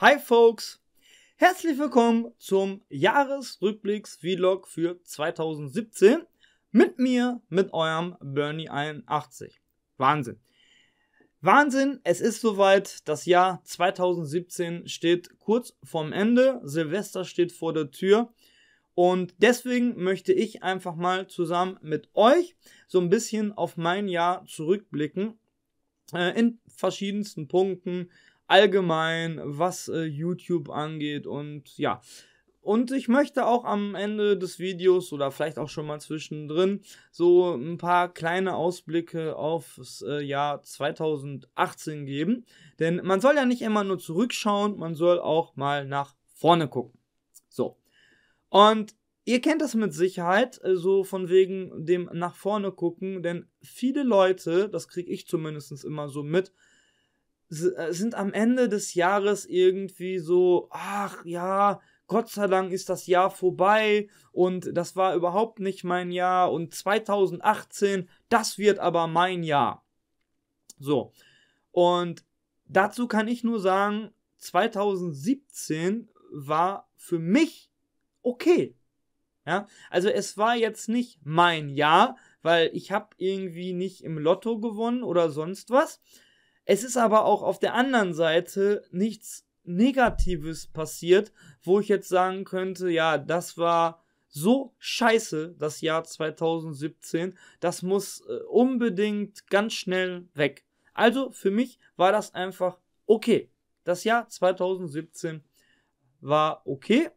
Hi Folks! Herzlich willkommen zum Jahresrückblicks-Vlog für 2017 mit mir, mit eurem Bernie81. Wahnsinn! Wahnsinn, es ist soweit, das Jahr 2017 steht kurz vorm Ende, Silvester steht vor der Tür und deswegen möchte ich einfach mal zusammen mit euch so ein bisschen auf mein Jahr zurückblicken, äh, in verschiedensten Punkten, allgemein, was äh, YouTube angeht und ja. Und ich möchte auch am Ende des Videos oder vielleicht auch schon mal zwischendrin so ein paar kleine Ausblicke aufs äh, Jahr 2018 geben. Denn man soll ja nicht immer nur zurückschauen, man soll auch mal nach vorne gucken. So. Und ihr kennt das mit Sicherheit, äh, so von wegen dem nach vorne gucken, denn viele Leute, das kriege ich zumindest immer so mit, äh, sind am Ende des Jahres irgendwie so, ach ja, Gott sei Dank ist das Jahr vorbei und das war überhaupt nicht mein Jahr und 2018, das wird aber mein Jahr. So. Und dazu kann ich nur sagen, 2017 war für mich okay. Ja? Also es war jetzt nicht mein Jahr, weil ich habe irgendwie nicht im Lotto gewonnen oder sonst was, es ist aber auch auf der anderen Seite nichts Negatives passiert, wo ich jetzt sagen könnte, ja, das war so scheiße, das Jahr 2017, das muss äh, unbedingt ganz schnell weg. Also für mich war das einfach okay. Das Jahr 2017 war okay.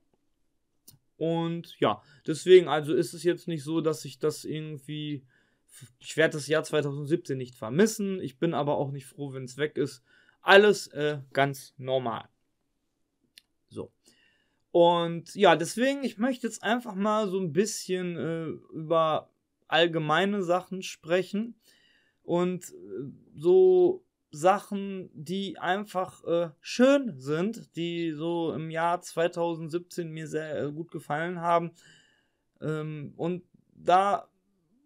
Und ja, deswegen, also ist es jetzt nicht so, dass ich das irgendwie ich werde das Jahr 2017 nicht vermissen. Ich bin aber auch nicht froh, wenn es weg ist. Alles äh, ganz normal. So. Und ja, deswegen, ich möchte jetzt einfach mal so ein bisschen äh, über allgemeine Sachen sprechen und äh, so Sachen, die einfach äh, schön sind, die so im Jahr 2017 mir sehr äh, gut gefallen haben. Ähm, und da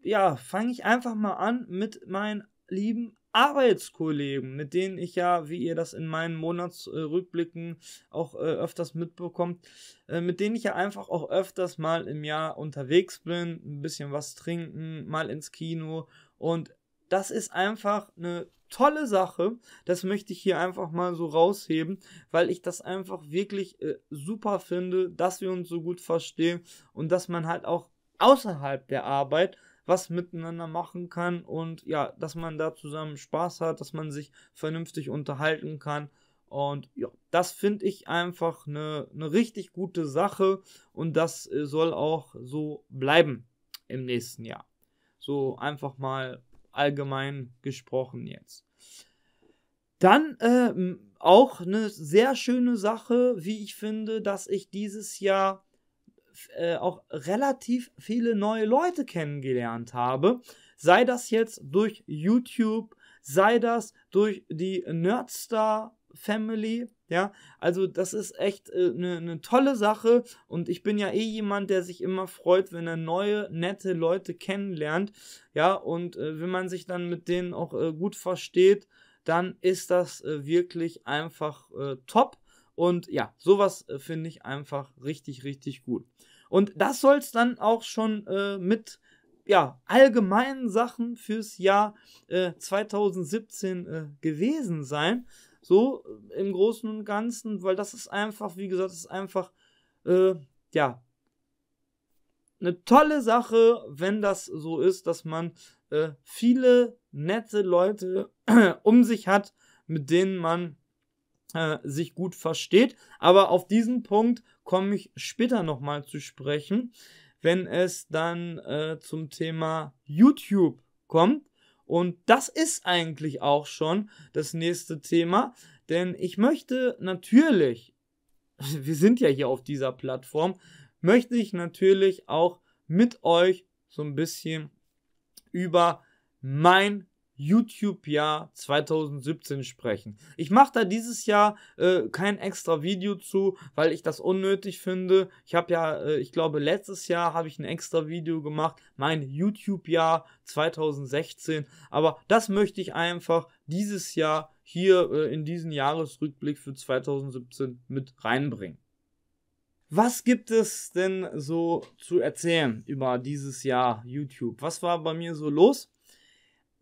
ja, fange ich einfach mal an mit meinen lieben Arbeitskollegen, mit denen ich ja, wie ihr das in meinen Monatsrückblicken auch äh, öfters mitbekommt, äh, mit denen ich ja einfach auch öfters mal im Jahr unterwegs bin, ein bisschen was trinken, mal ins Kino und das ist einfach eine tolle Sache. Das möchte ich hier einfach mal so rausheben, weil ich das einfach wirklich äh, super finde, dass wir uns so gut verstehen und dass man halt auch außerhalb der Arbeit was miteinander machen kann und ja, dass man da zusammen Spaß hat, dass man sich vernünftig unterhalten kann. Und ja, das finde ich einfach eine, eine richtig gute Sache und das äh, soll auch so bleiben im nächsten Jahr. So einfach mal allgemein gesprochen jetzt. Dann äh, auch eine sehr schöne Sache, wie ich finde, dass ich dieses Jahr äh, auch relativ viele neue Leute kennengelernt habe. Sei das jetzt durch YouTube, sei das durch die Nerdstar Family. Ja, also das ist echt eine äh, ne, ne tolle Sache und ich bin ja eh jemand, der sich immer freut, wenn er neue, nette Leute kennenlernt. Ja, und äh, wenn man sich dann mit denen auch äh, gut versteht, dann ist das äh, wirklich einfach äh, top. Und ja, sowas äh, finde ich einfach richtig, richtig gut. Und das soll es dann auch schon äh, mit ja, allgemeinen Sachen fürs Jahr äh, 2017 äh, gewesen sein. So äh, im Großen und Ganzen, weil das ist einfach, wie gesagt, ist einfach, ja, eine tolle Sache, wenn das so ist, dass man viele nette Leute um sich hat, mit denen man äh, sich gut versteht. Aber auf diesen Punkt komme ich später nochmal zu sprechen, wenn es dann äh, zum Thema YouTube kommt. Und das ist eigentlich auch schon das nächste Thema, denn ich möchte natürlich, wir sind ja hier auf dieser Plattform, möchte ich natürlich auch mit euch so ein bisschen über mein YouTube-Jahr 2017 sprechen. Ich mache da dieses Jahr äh, kein extra Video zu, weil ich das unnötig finde. Ich habe ja, äh, ich glaube, letztes Jahr habe ich ein extra Video gemacht, mein YouTube-Jahr 2016. Aber das möchte ich einfach dieses Jahr hier äh, in diesen Jahresrückblick für 2017 mit reinbringen. Was gibt es denn so zu erzählen über dieses Jahr YouTube? Was war bei mir so los?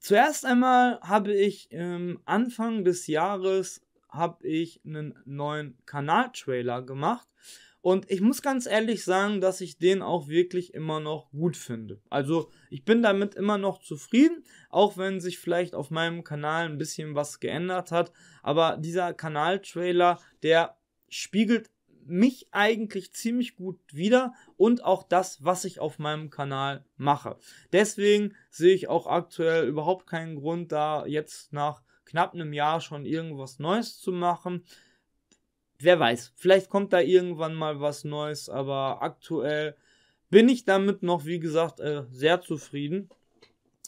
Zuerst einmal habe ich ähm, Anfang des Jahres habe ich einen neuen Kanal-Trailer gemacht und ich muss ganz ehrlich sagen, dass ich den auch wirklich immer noch gut finde. Also ich bin damit immer noch zufrieden, auch wenn sich vielleicht auf meinem Kanal ein bisschen was geändert hat. Aber dieser Kanal-Trailer, der spiegelt mich eigentlich ziemlich gut wieder und auch das, was ich auf meinem Kanal mache. Deswegen sehe ich auch aktuell überhaupt keinen Grund, da jetzt nach knapp einem Jahr schon irgendwas Neues zu machen. Wer weiß, vielleicht kommt da irgendwann mal was Neues, aber aktuell bin ich damit noch, wie gesagt, äh, sehr zufrieden.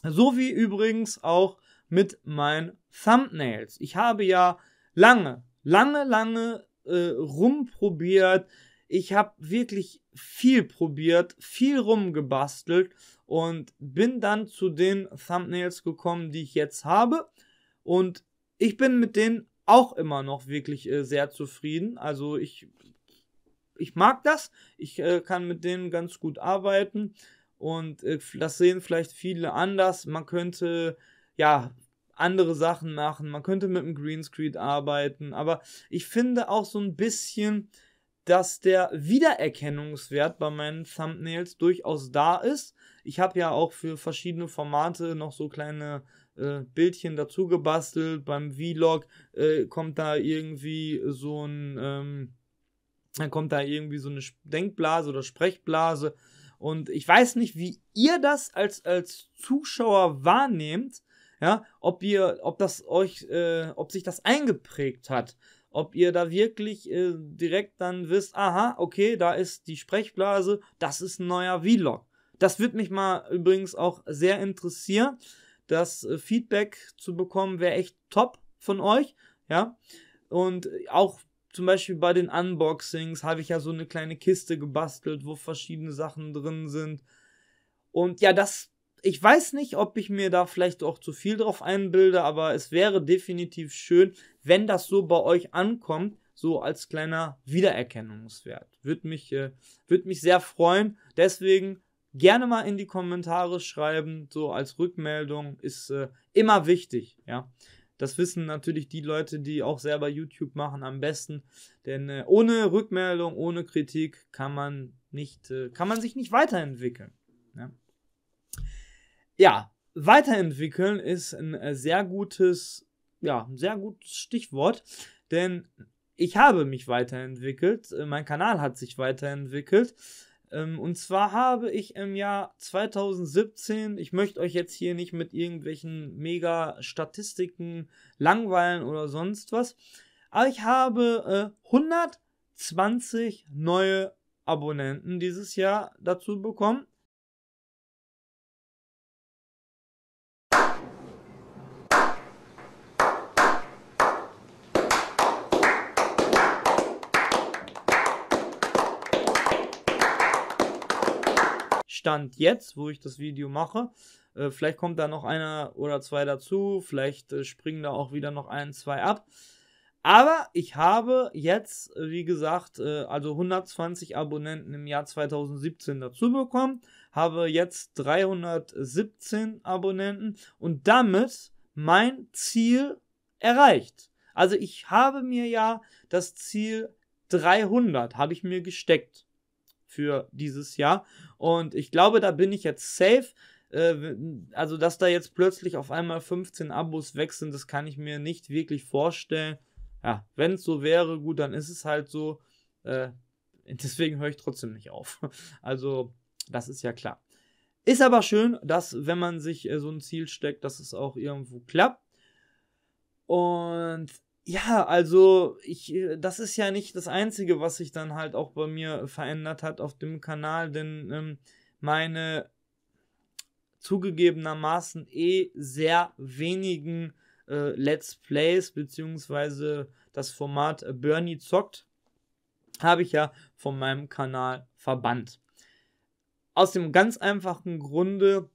So wie übrigens auch mit meinen Thumbnails. Ich habe ja lange, lange, lange äh, rumprobiert. Ich habe wirklich viel probiert, viel rumgebastelt und bin dann zu den Thumbnails gekommen, die ich jetzt habe. Und ich bin mit denen auch immer noch wirklich äh, sehr zufrieden. Also ich, ich mag das. Ich äh, kann mit denen ganz gut arbeiten. Und äh, das sehen vielleicht viele anders. Man könnte ja andere Sachen machen, man könnte mit dem Greenscreen arbeiten, aber ich finde auch so ein bisschen, dass der Wiedererkennungswert bei meinen Thumbnails durchaus da ist. Ich habe ja auch für verschiedene Formate noch so kleine äh, Bildchen dazu gebastelt. Beim Vlog äh, kommt da irgendwie so ein, ähm, dann kommt da irgendwie so eine Denkblase oder Sprechblase. Und ich weiß nicht, wie ihr das als, als Zuschauer wahrnehmt, ja, ob ihr, ob das euch, äh, ob sich das eingeprägt hat, ob ihr da wirklich äh, direkt dann wisst, aha, okay, da ist die Sprechblase, das ist ein neuer Vlog. Das wird mich mal übrigens auch sehr interessieren. Das äh, Feedback zu bekommen wäre echt top von euch, ja. Und auch zum Beispiel bei den Unboxings habe ich ja so eine kleine Kiste gebastelt, wo verschiedene Sachen drin sind. Und ja, das ich weiß nicht, ob ich mir da vielleicht auch zu viel drauf einbilde, aber es wäre definitiv schön, wenn das so bei euch ankommt, so als kleiner Wiedererkennungswert. Würde mich, äh, würd mich sehr freuen. Deswegen gerne mal in die Kommentare schreiben, so als Rückmeldung ist äh, immer wichtig, ja. Das wissen natürlich die Leute, die auch selber YouTube machen, am besten. Denn äh, ohne Rückmeldung, ohne Kritik kann man nicht, äh, kann man sich nicht weiterentwickeln. Ja. Ja, weiterentwickeln ist ein äh, sehr gutes, ja, ein sehr gutes Stichwort, denn ich habe mich weiterentwickelt, äh, mein Kanal hat sich weiterentwickelt. Ähm, und zwar habe ich im Jahr 2017, ich möchte euch jetzt hier nicht mit irgendwelchen Mega-Statistiken langweilen oder sonst was, aber ich habe 120 äh, neue Abonnenten dieses Jahr dazu bekommen Stand jetzt, wo ich das Video mache. Äh, vielleicht kommt da noch einer oder zwei dazu, vielleicht äh, springen da auch wieder noch ein, zwei ab. Aber ich habe jetzt, äh, wie gesagt, äh, also 120 Abonnenten im Jahr 2017 dazu bekommen, habe jetzt 317 Abonnenten und damit mein Ziel erreicht. Also ich habe mir ja das Ziel 300 habe ich mir gesteckt für dieses Jahr und ich glaube, da bin ich jetzt safe. Äh, also, dass da jetzt plötzlich auf einmal 15 Abos weg sind, das kann ich mir nicht wirklich vorstellen. Ja, wenn es so wäre, gut, dann ist es halt so. Äh, deswegen höre ich trotzdem nicht auf. Also, das ist ja klar. Ist aber schön, dass, wenn man sich äh, so ein Ziel steckt, dass es auch irgendwo klappt. Und ja, also ich, äh, das ist ja nicht das Einzige, was sich dann halt auch bei mir verändert hat auf dem Kanal, denn ähm, meine zugegebenermaßen eh sehr wenigen äh, Let's Plays beziehungsweise das Format äh, Bernie zockt, habe ich ja von meinem Kanal verbannt. Aus dem ganz einfachen Grunde,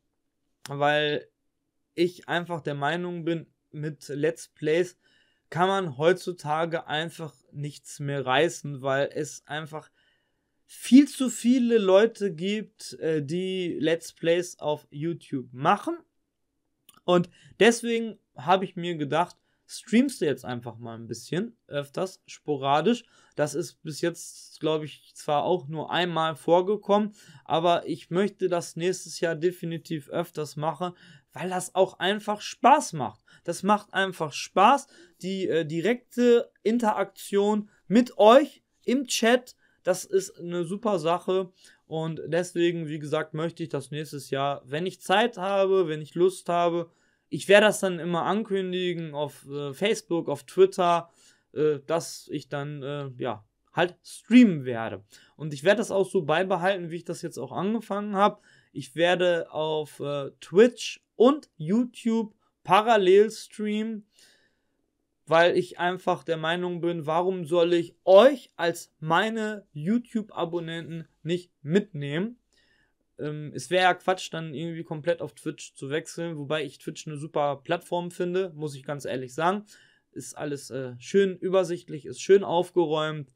weil ich einfach der Meinung bin, mit Let's Plays kann man heutzutage einfach nichts mehr reißen, weil es einfach viel zu viele Leute gibt, äh, die Let's Plays auf YouTube machen. Und deswegen habe ich mir gedacht, streamst du jetzt einfach mal ein bisschen öfters, sporadisch. Das ist bis jetzt, glaube ich, zwar auch nur einmal vorgekommen, aber ich möchte das nächstes Jahr definitiv öfters machen, weil das auch einfach Spaß macht. Das macht einfach Spaß. Die äh, direkte Interaktion mit euch im Chat, das ist eine super Sache. Und deswegen, wie gesagt, möchte ich das nächstes Jahr, wenn ich Zeit habe, wenn ich Lust habe, ich werde das dann immer ankündigen auf äh, Facebook, auf Twitter, äh, dass ich dann, äh, ja, halt streamen werde. Und ich werde das auch so beibehalten, wie ich das jetzt auch angefangen habe. Ich werde auf äh, Twitch und YouTube Parallelstream, weil ich einfach der Meinung bin, warum soll ich euch als meine YouTube-Abonnenten nicht mitnehmen? Ähm, es wäre ja Quatsch, dann irgendwie komplett auf Twitch zu wechseln, wobei ich Twitch eine super Plattform finde, muss ich ganz ehrlich sagen. Ist alles äh, schön übersichtlich, ist schön aufgeräumt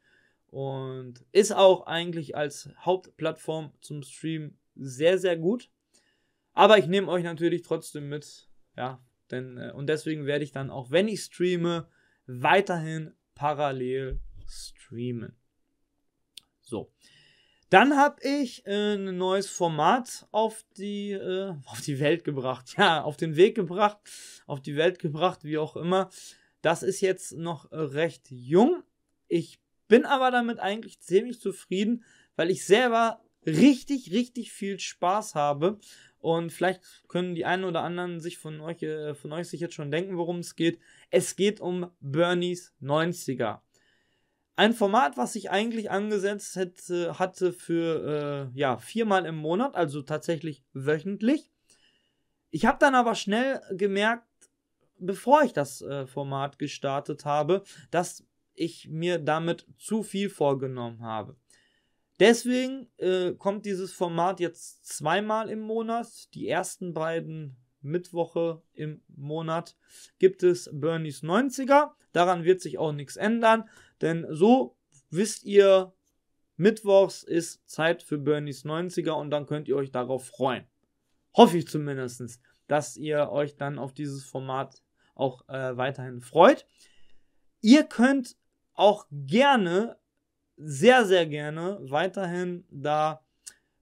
und ist auch eigentlich als Hauptplattform zum Stream sehr, sehr gut. Aber ich nehme euch natürlich trotzdem mit, ja, denn, äh, und deswegen werde ich dann auch, wenn ich streame, weiterhin parallel streamen. So. Dann habe ich äh, ein neues Format auf die, äh, auf die Welt gebracht. Ja, auf den Weg gebracht, auf die Welt gebracht, wie auch immer. Das ist jetzt noch äh, recht jung. Ich bin aber damit eigentlich ziemlich zufrieden, weil ich selber richtig, richtig viel Spaß habe und vielleicht können die einen oder anderen sich von euch, äh, von euch sich jetzt schon denken, worum es geht. Es geht um Bernies 90er. Ein Format, was ich eigentlich angesetzt hätte, hatte für äh, ja, viermal im Monat, also tatsächlich wöchentlich. Ich habe dann aber schnell gemerkt, bevor ich das äh, Format gestartet habe, dass ich mir damit zu viel vorgenommen habe. Deswegen äh, kommt dieses Format jetzt zweimal im Monat. Die ersten beiden Mittwoche im Monat gibt es Bernies 90er. Daran wird sich auch nichts ändern, denn so wisst ihr, Mittwochs ist Zeit für Bernies 90er und dann könnt ihr euch darauf freuen. Hoffe ich zumindest, dass ihr euch dann auf dieses Format auch äh, weiterhin freut. Ihr könnt auch gerne sehr, sehr gerne weiterhin da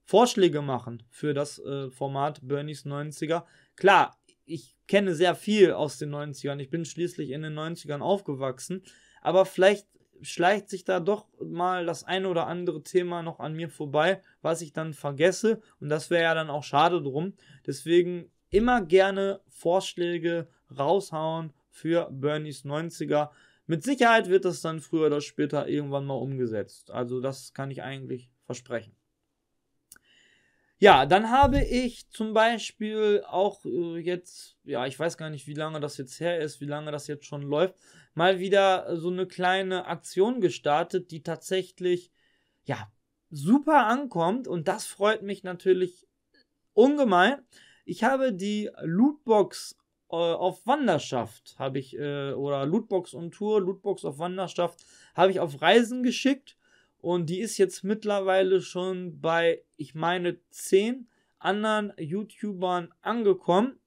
Vorschläge machen für das äh, Format Bernies 90er. Klar, ich kenne sehr viel aus den 90ern. Ich bin schließlich in den 90ern aufgewachsen. Aber vielleicht schleicht sich da doch mal das eine oder andere Thema noch an mir vorbei, was ich dann vergesse. Und das wäre ja dann auch schade drum. Deswegen immer gerne Vorschläge raushauen für Bernies 90er mit Sicherheit wird das dann früher oder später irgendwann mal umgesetzt. Also das kann ich eigentlich versprechen. Ja, dann habe ich zum Beispiel auch äh, jetzt, ja, ich weiß gar nicht, wie lange das jetzt her ist, wie lange das jetzt schon läuft, mal wieder so eine kleine Aktion gestartet, die tatsächlich, ja, super ankommt und das freut mich natürlich ungemein. Ich habe die Lootbox äh, auf Wanderschaft habe ich, äh, oder Lootbox und Tour, Lootbox auf Wanderschaft, habe ich auf Reisen geschickt und die ist jetzt mittlerweile schon bei, ich meine, zehn anderen YouTubern angekommen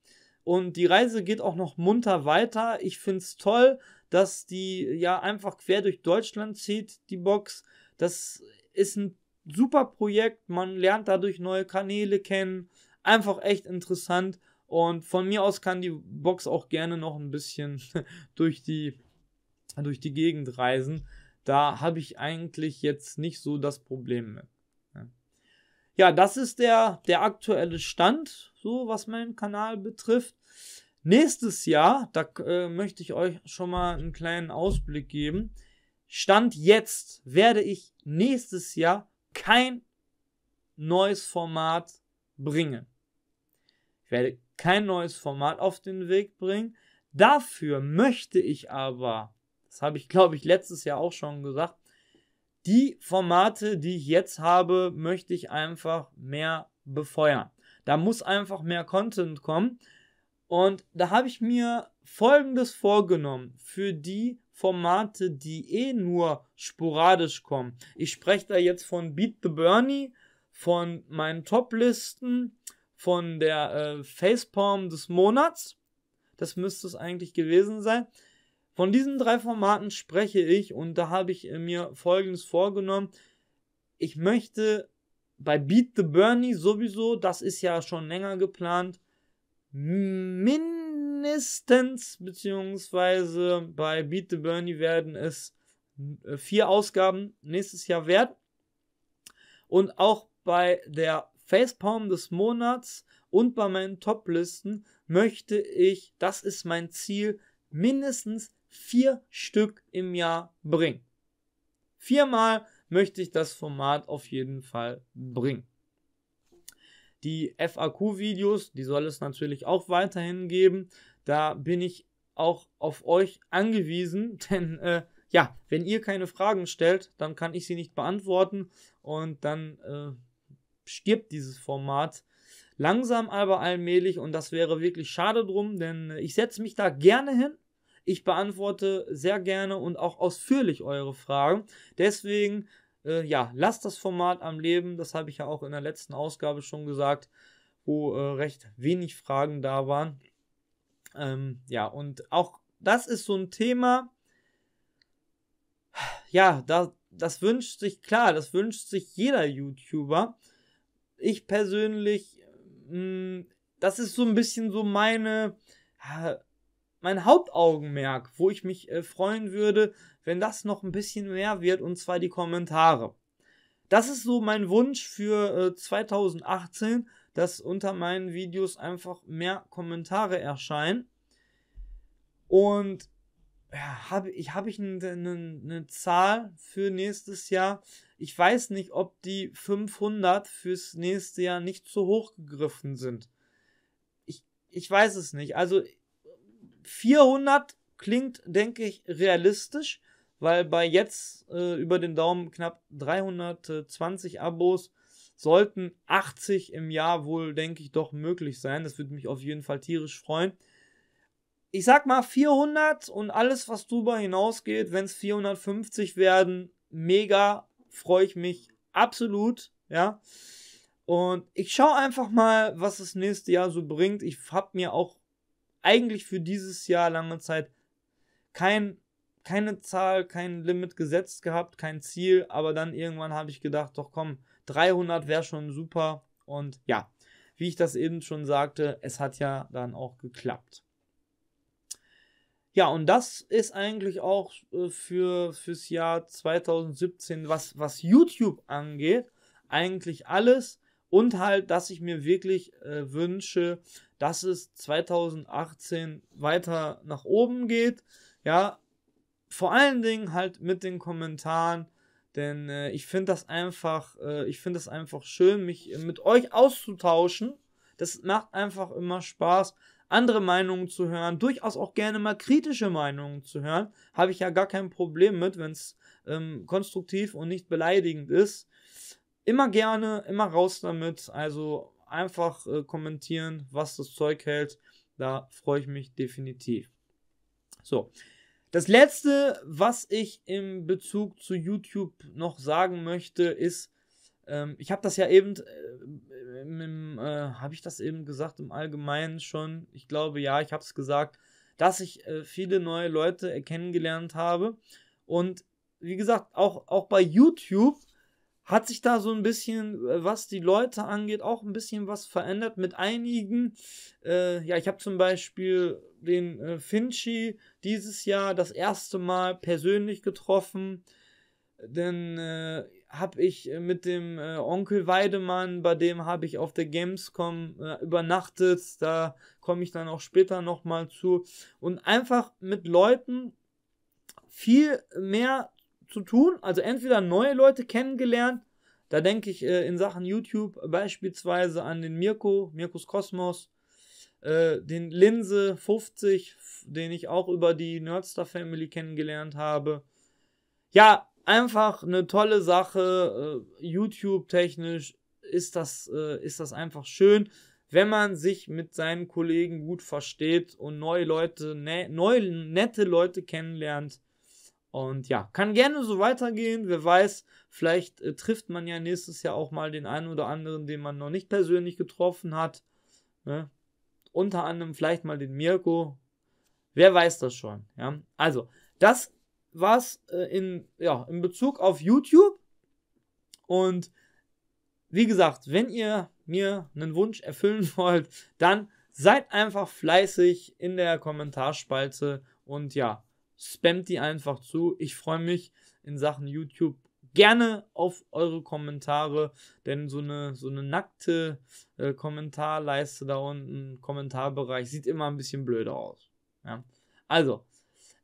und die Reise geht auch noch munter weiter. Ich finde es toll, dass die ja einfach quer durch Deutschland zieht, die Box. Das ist ein super Projekt, man lernt dadurch neue Kanäle kennen. Einfach echt interessant und von mir aus kann die Box auch gerne noch ein bisschen durch die, durch die Gegend reisen. Da habe ich eigentlich jetzt nicht so das Problem mit. Ne? Ja, das ist der, der aktuelle Stand, so was meinen Kanal betrifft. Nächstes Jahr, da äh, möchte ich euch schon mal einen kleinen Ausblick geben. Stand jetzt werde ich nächstes Jahr kein neues Format bringen. Ich werde kein neues Format auf den Weg bringen. Dafür möchte ich aber, das habe ich glaube ich letztes Jahr auch schon gesagt, die Formate, die ich jetzt habe, möchte ich einfach mehr befeuern. Da muss einfach mehr Content kommen. Und da habe ich mir Folgendes vorgenommen für die Formate, die eh nur sporadisch kommen. Ich spreche da jetzt von Beat the Bernie, von meinen Top-Listen, Toplisten, von der äh, Facepalm des Monats. Das müsste es eigentlich gewesen sein. Von diesen drei Formaten spreche ich und da habe ich äh, mir Folgendes vorgenommen. Ich möchte bei Beat the Bernie sowieso, das ist ja schon länger geplant, mindestens, beziehungsweise bei Beat the Bernie werden es äh, vier Ausgaben nächstes Jahr wert. Und auch bei der Facepalm des Monats und bei meinen Top-Listen möchte ich, das ist mein Ziel, mindestens vier Stück im Jahr bringen. Viermal möchte ich das Format auf jeden Fall bringen. Die FAQ-Videos, die soll es natürlich auch weiterhin geben. Da bin ich auch auf euch angewiesen, denn äh, ja, wenn ihr keine Fragen stellt, dann kann ich sie nicht beantworten und dann äh, stirbt dieses Format langsam, aber allmählich und das wäre wirklich schade drum, denn ich setze mich da gerne hin. Ich beantworte sehr gerne und auch ausführlich eure Fragen. Deswegen, äh, ja, lasst das Format am Leben. Das habe ich ja auch in der letzten Ausgabe schon gesagt, wo äh, recht wenig Fragen da waren. Ähm, ja, und auch das ist so ein Thema. Ja, da, das wünscht sich, klar, das wünscht sich jeder YouTuber ich persönlich, mh, hm, das ist so ein bisschen so meine, mein Hauptaugenmerk, wo ich mich äh, freuen würde, wenn das noch ein bisschen mehr wird, und zwar die Kommentare. Das ist so mein Wunsch für äh, 2018, dass unter meinen Videos einfach mehr Kommentare erscheinen. Und ja, habe ich, hab ich eine, eine, eine Zahl für nächstes Jahr? ich weiß nicht, ob die 500 fürs nächste Jahr nicht zu hoch gegriffen sind. Ich, ich weiß es nicht. Also 400 klingt, denke ich, realistisch, weil bei jetzt äh, über den Daumen knapp 320 äh, Abos sollten 80 im Jahr wohl, denke ich, doch möglich sein. Das würde mich auf jeden Fall tierisch freuen. Ich sag mal 400 und alles, was drüber hinausgeht, wenn es 450 werden, mega freue ich mich absolut, ja. Und ich schaue einfach mal, was das nächste Jahr so bringt. Ich habe mir auch eigentlich für dieses Jahr lange Zeit kein, keine Zahl, kein Limit gesetzt gehabt, kein Ziel. Aber dann irgendwann habe ich gedacht, doch komm, 300 wäre schon super. Und ja, wie ich das eben schon sagte, es hat ja dann auch geklappt. Ja, und das ist eigentlich auch äh, für fürs Jahr 2017, was, was YouTube angeht, eigentlich alles. Und halt, dass ich mir wirklich äh, wünsche, dass es 2018 weiter nach oben geht. Ja, vor allen Dingen halt mit den Kommentaren. Denn äh, ich finde das einfach, äh, ich finde das einfach schön, mich mit euch auszutauschen. Das macht einfach immer Spaß andere Meinungen zu hören, durchaus auch gerne mal kritische Meinungen zu hören. Habe ich ja gar kein Problem mit, wenn es ähm, konstruktiv und nicht beleidigend ist. Immer gerne, immer raus damit. Also einfach äh, kommentieren, was das Zeug hält. Da freue ich mich definitiv. So. Das letzte, was ich im Bezug zu YouTube noch sagen möchte, ist, ähm, ich habe das ja eben, äh, äh, habe ich das eben gesagt im Allgemeinen schon? Ich glaube ja, ich habe es gesagt, dass ich äh, viele neue Leute äh, kennengelernt habe. Und wie gesagt, auch, auch bei YouTube hat sich da so ein bisschen, äh, was die Leute angeht, auch ein bisschen was verändert mit einigen. Äh, ja, ich habe zum Beispiel den äh, Finchi dieses Jahr das erste Mal persönlich getroffen. Denn äh, habe ich äh, mit dem äh, Onkel Weidemann, bei dem habe ich auf der Gamescom äh, übernachtet, da komme ich dann auch später nochmal zu. Und einfach mit Leuten viel mehr zu tun, also entweder neue Leute kennengelernt, da denke ich äh, in Sachen YouTube beispielsweise an den Mirko, Mirkus Kosmos, äh, den Linse 50, den ich auch über die Nerdstar Family kennengelernt habe. Ja, einfach eine tolle Sache. Äh, YouTube-technisch ist das, äh, ist das einfach schön, wenn man sich mit seinen Kollegen gut versteht und neue Leute, ne, neue, nette Leute kennenlernt. Und ja, kann gerne so weitergehen. Wer weiß, vielleicht äh, trifft man ja nächstes Jahr auch mal den einen oder anderen, den man noch nicht persönlich getroffen hat. Ne? Unter anderem vielleicht mal den Mirko. Wer weiß das schon. Ja? Also, das was äh, in, ja, in Bezug auf YouTube. Und wie gesagt, wenn ihr mir einen Wunsch erfüllen wollt, dann seid einfach fleißig in der Kommentarspalte und ja, spammt die einfach zu. Ich freue mich in Sachen YouTube gerne auf eure Kommentare, denn so eine, so eine nackte äh, Kommentarleiste da unten, Kommentarbereich, sieht immer ein bisschen blöder aus. Ja. Also,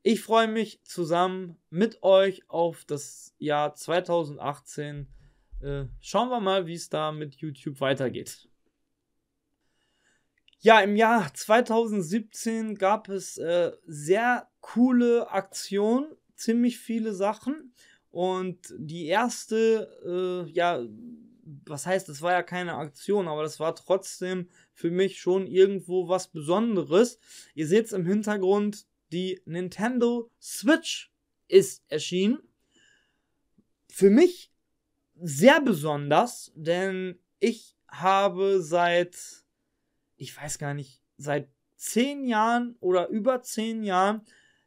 ich freue mich zusammen mit euch auf das Jahr 2018. Äh, schauen wir mal, wie es da mit YouTube weitergeht. Ja, im Jahr 2017 gab es äh, sehr coole Aktionen, ziemlich viele Sachen. Und die erste, äh, ja, was heißt, es war ja keine Aktion, aber das war trotzdem für mich schon irgendwo was Besonderes. Ihr seht es im Hintergrund, die Nintendo Switch ist erschienen. Für mich sehr besonders, denn ich habe seit, ich weiß gar nicht, seit zehn Jahren oder über zehn Jahren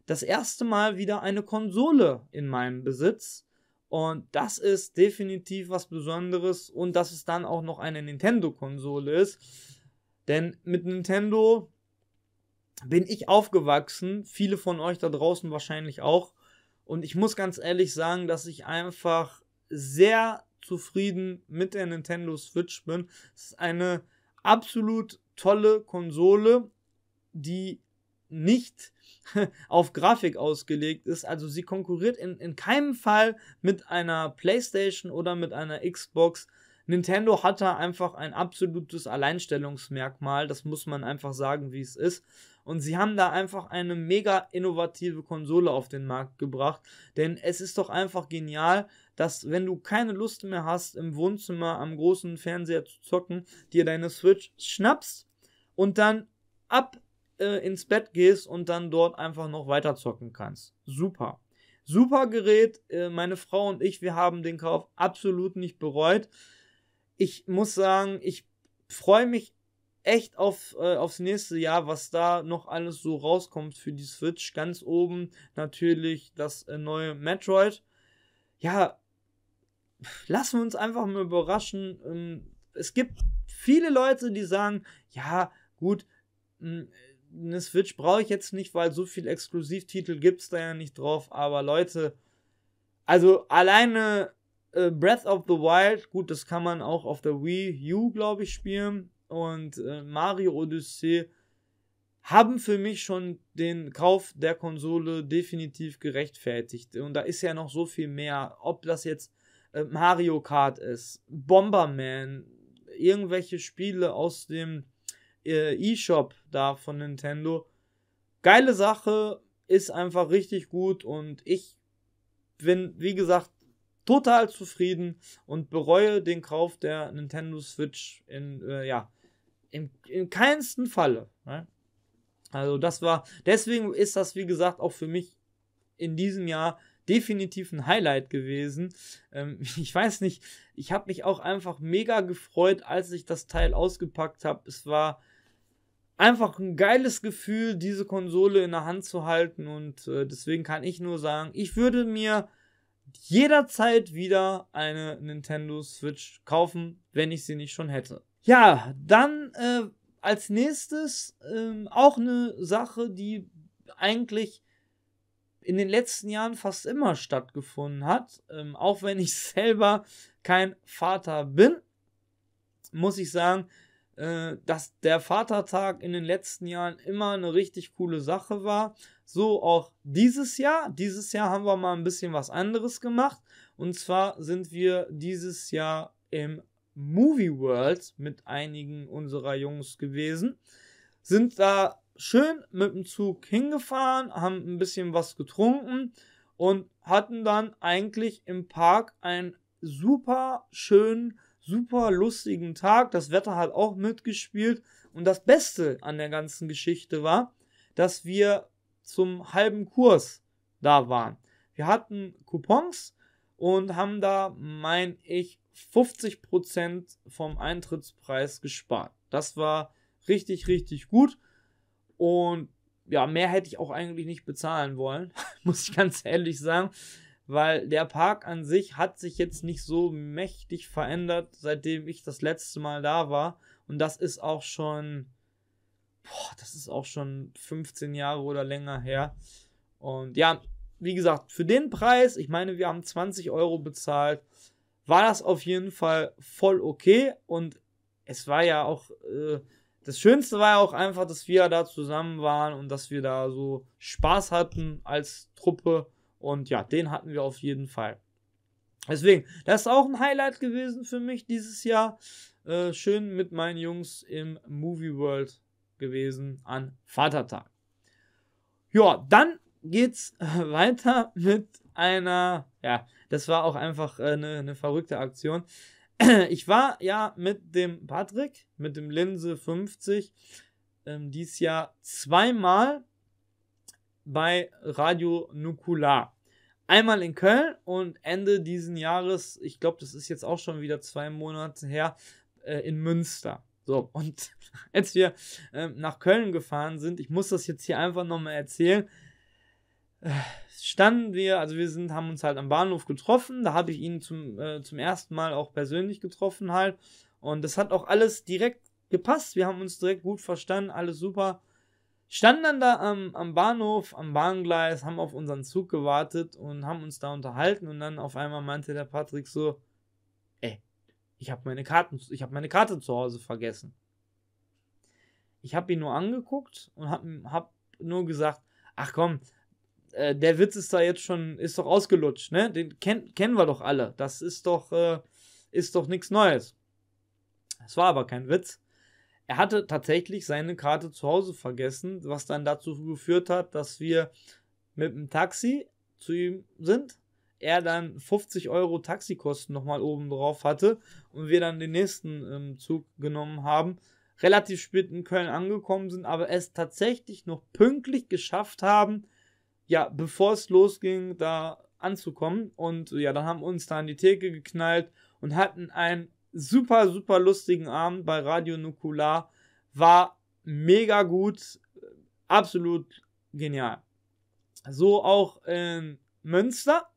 das erste Mal wieder eine Konsole in meinem Besitz. Und das ist definitiv was Besonderes und dass es dann auch noch eine Nintendo-Konsole ist. Denn mit Nintendo bin ich aufgewachsen, viele von euch da draußen wahrscheinlich auch. Und ich muss ganz ehrlich sagen, dass ich einfach sehr zufrieden mit der Nintendo Switch bin. Es ist eine absolut tolle Konsole, die nicht auf Grafik ausgelegt ist. Also sie konkurriert in, in keinem Fall mit einer PlayStation oder mit einer Xbox. Nintendo hat da einfach ein absolutes Alleinstellungsmerkmal, das muss man einfach sagen, wie es ist. Und sie haben da einfach eine mega innovative Konsole auf den Markt gebracht. Denn es ist doch einfach genial, dass wenn du keine Lust mehr hast, im Wohnzimmer am großen Fernseher zu zocken, dir deine Switch schnappst und dann ab äh, ins Bett gehst und dann dort einfach noch weiter zocken kannst. Super. Super Gerät. Äh, meine Frau und ich, wir haben den Kauf absolut nicht bereut ich muss sagen, ich freue mich echt auf, äh, aufs nächste Jahr, was da noch alles so rauskommt für die Switch. Ganz oben natürlich das äh, neue Metroid. Ja, lassen wir uns einfach mal überraschen. Ähm, es gibt viele Leute, die sagen, ja, gut, hm, eine Switch brauche ich jetzt nicht, weil so viele Exklusivtitel gibt es da ja nicht drauf. Aber Leute, also alleine äh, Breath of the Wild, gut, das kann man auch auf der Wii U, glaube ich, spielen. Und äh, Mario Odyssey haben für mich schon den Kauf der Konsole definitiv gerechtfertigt. Und da ist ja noch so viel mehr. Ob das jetzt äh, Mario Kart ist, Bomberman, irgendwelche Spiele aus dem äh, eShop da von Nintendo. Geile Sache, ist einfach richtig gut und ich bin, wie gesagt, total zufrieden und bereue den Kauf der Nintendo Switch in, äh, ja, im, in keinsten Falle. Ne? Also das war, deswegen ist das, wie gesagt, auch für mich in diesem Jahr definitiv ein Highlight gewesen. Ähm, ich weiß nicht, ich habe mich auch einfach mega gefreut, als ich das Teil ausgepackt habe. Es war einfach ein geiles Gefühl, diese Konsole in der Hand zu halten und äh, deswegen kann ich nur sagen, ich würde mir jederzeit wieder eine Nintendo Switch kaufen, wenn ich sie nicht schon hätte. Ja, dann äh, als nächstes ähm, auch eine Sache, die eigentlich in den letzten Jahren fast immer stattgefunden hat. Ähm, auch wenn ich selber kein Vater bin, muss ich sagen, äh, dass der Vatertag in den letzten Jahren immer eine richtig coole Sache war. So auch dieses Jahr. Dieses Jahr haben wir mal ein bisschen was anderes gemacht. Und zwar sind wir dieses Jahr im Movie World mit einigen unserer Jungs gewesen. Sind da schön mit dem Zug hingefahren, haben ein bisschen was getrunken und hatten dann eigentlich im Park einen super schönen, super lustigen Tag. Das Wetter hat auch mitgespielt. Und das Beste an der ganzen Geschichte war, dass wir zum halben Kurs da waren. Wir hatten Coupons und haben da, meine ich, 50% vom Eintrittspreis gespart. Das war richtig, richtig gut. Und ja, mehr hätte ich auch eigentlich nicht bezahlen wollen, muss ich ganz ehrlich sagen, weil der Park an sich hat sich jetzt nicht so mächtig verändert, seitdem ich das letzte Mal da war. Und das ist auch schon das ist auch schon 15 Jahre oder länger her. Und ja, wie gesagt, für den Preis, ich meine, wir haben 20 Euro bezahlt, war das auf jeden Fall voll okay. Und es war ja auch, äh, das Schönste war ja auch einfach, dass wir da zusammen waren und dass wir da so Spaß hatten als Truppe. Und ja, den hatten wir auf jeden Fall. Deswegen, das ist auch ein Highlight gewesen für mich dieses Jahr. Äh, schön mit meinen Jungs im Movie World gewesen an Vatertag. Ja, dann geht's weiter mit einer, ja, das war auch einfach eine, äh, eine verrückte Aktion. Ich war ja mit dem Patrick, mit dem Linse 50, ähm, dies Jahr zweimal bei Radio Nukular. Einmal in Köln und Ende diesen Jahres, ich glaube, das ist jetzt auch schon wieder zwei Monate her, äh, in Münster. So, und als wir äh, nach Köln gefahren sind, ich muss das jetzt hier einfach nochmal erzählen, äh, standen wir, also wir sind, haben uns halt am Bahnhof getroffen, da habe ich ihn zum, äh, zum ersten Mal auch persönlich getroffen halt. Und das hat auch alles direkt gepasst. Wir haben uns direkt gut verstanden, alles super. Standen dann da am, am Bahnhof, am Bahngleis, haben auf unseren Zug gewartet und haben uns da unterhalten. Und dann auf einmal meinte der Patrick so, ich habe meine Karten, ich habe meine Karte zu Hause vergessen. Ich habe ihn nur angeguckt und habe hab nur gesagt, ach komm, äh, der Witz ist da jetzt schon, ist doch ausgelutscht, ne? Den ken kennen wir doch alle. Das ist doch, äh, ist doch nichts Neues. Es war aber kein Witz. Er hatte tatsächlich seine Karte zu Hause vergessen, was dann dazu geführt hat, dass wir mit dem Taxi zu ihm sind, er dann 50 Euro Taxikosten nochmal oben drauf hatte und wir dann den nächsten ähm, Zug genommen haben, relativ spät in Köln angekommen sind, aber es tatsächlich noch pünktlich geschafft haben, ja, bevor es losging, da anzukommen. Und ja, dann haben uns da an die Theke geknallt und hatten einen super, super lustigen Abend bei Radio Nukular. War mega gut, absolut genial. So auch in Münster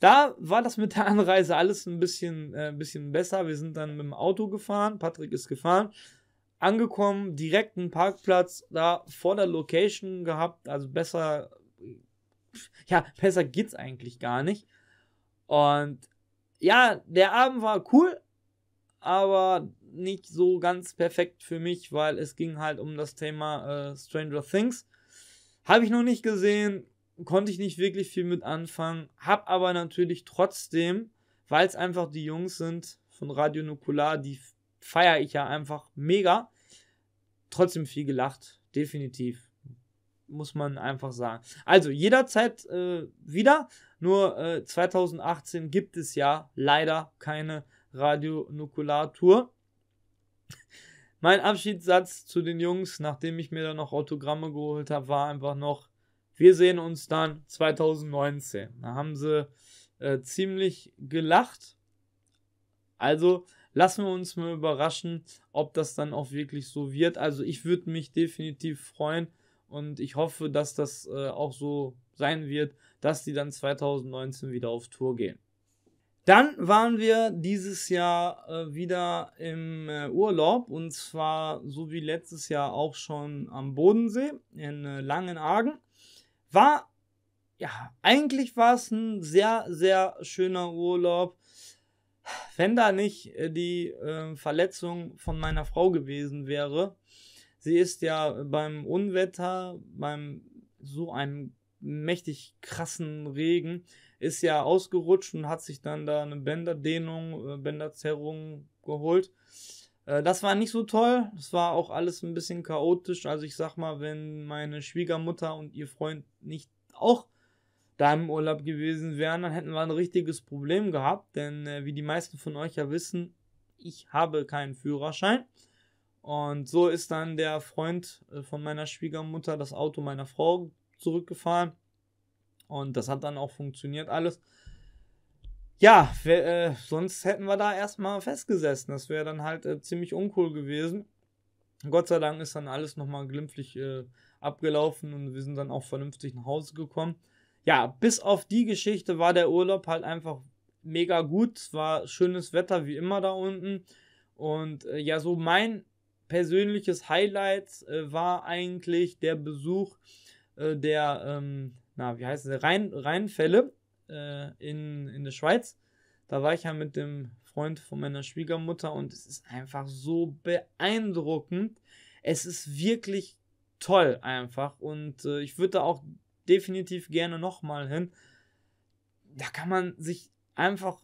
da war das mit der Anreise alles ein bisschen, äh, ein bisschen besser. Wir sind dann mit dem Auto gefahren, Patrick ist gefahren, angekommen, direkt einen Parkplatz da vor der Location gehabt. Also besser, ja, besser geht's eigentlich gar nicht. Und ja, der Abend war cool, aber nicht so ganz perfekt für mich, weil es ging halt um das Thema äh, Stranger Things. Habe ich noch nicht gesehen, konnte ich nicht wirklich viel mit anfangen, habe aber natürlich trotzdem, weil es einfach die Jungs sind von Radio Nukular, die feiere ich ja einfach mega, trotzdem viel gelacht, definitiv. Muss man einfach sagen. Also jederzeit äh, wieder, nur äh, 2018 gibt es ja leider keine Radio Nukular Tour. Mein Abschiedssatz zu den Jungs, nachdem ich mir dann noch Autogramme geholt habe, war einfach noch, wir sehen uns dann 2019. Da haben sie äh, ziemlich gelacht. Also lassen wir uns mal überraschen, ob das dann auch wirklich so wird. Also ich würde mich definitiv freuen und ich hoffe, dass das äh, auch so sein wird, dass die dann 2019 wieder auf Tour gehen. Dann waren wir dieses Jahr äh, wieder im äh, Urlaub und zwar so wie letztes Jahr auch schon am Bodensee in äh, Langenargen. War, ja, eigentlich war es ein sehr, sehr schöner Urlaub. Wenn da nicht äh, die äh, Verletzung von meiner Frau gewesen wäre. Sie ist ja beim Unwetter, beim so einem mächtig krassen Regen, ist ja ausgerutscht und hat sich dann da eine Bänderdehnung, äh, Bänderzerrung geholt. Äh, das war nicht so toll. Das war auch alles ein bisschen chaotisch. Also ich sag mal, wenn meine Schwiegermutter und ihr Freund nicht auch da im Urlaub gewesen wären, dann hätten wir ein richtiges Problem gehabt. Denn äh, wie die meisten von euch ja wissen, ich habe keinen Führerschein. Und so ist dann der Freund äh, von meiner Schwiegermutter das Auto meiner Frau zurückgefahren. Und das hat dann auch funktioniert alles ja, wär, äh, sonst hätten wir da erstmal festgesessen. Das wäre dann halt äh, ziemlich uncool gewesen. Gott sei Dank ist dann alles nochmal glimpflich äh, abgelaufen und wir sind dann auch vernünftig nach Hause gekommen. Ja, bis auf die Geschichte war der Urlaub halt einfach mega gut. Es war schönes Wetter wie immer da unten. Und äh, ja, so mein persönliches Highlight äh, war eigentlich der Besuch äh, der, ähm, na, wie heißt es, Rhein, Rheinfälle äh, in, in der Schweiz. Da war ich ja mit dem Freund von meiner Schwiegermutter und es ist einfach so beeindruckend. Es ist wirklich toll einfach und äh, ich würde da auch definitiv gerne nochmal hin. Da kann man sich einfach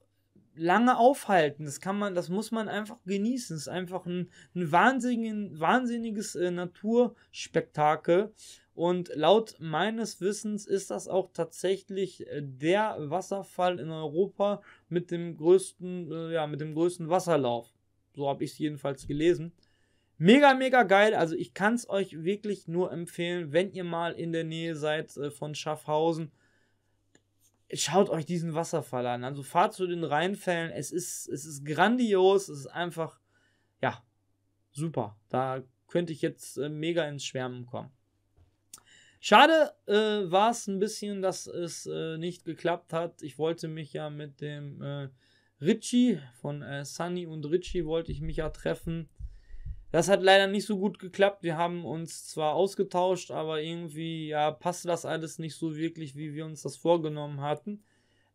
lange aufhalten. Das kann man, das muss man einfach genießen. Es ist einfach ein, ein, wahnsinnigen, wahnsinniges äh, Naturspektakel. Und laut meines Wissens ist das auch tatsächlich äh, der Wasserfall in Europa mit dem größten, äh, ja, mit dem größten Wasserlauf. So habe ich es jedenfalls gelesen. Mega, mega geil. Also ich kann es euch wirklich nur empfehlen, wenn ihr mal in der Nähe seid äh, von Schaffhausen. Schaut euch diesen Wasserfall an. Also fahrt zu den Rheinfällen. Es ist, es ist grandios. Es ist einfach, ja, super. Da könnte ich jetzt mega ins Schwärmen kommen. Schade äh, war es ein bisschen, dass es äh, nicht geklappt hat. Ich wollte mich ja mit dem äh, Richie von äh, Sunny und Richie wollte ich mich ja treffen. Das hat leider nicht so gut geklappt. Wir haben uns zwar ausgetauscht, aber irgendwie ja, passte das alles nicht so wirklich, wie wir uns das vorgenommen hatten.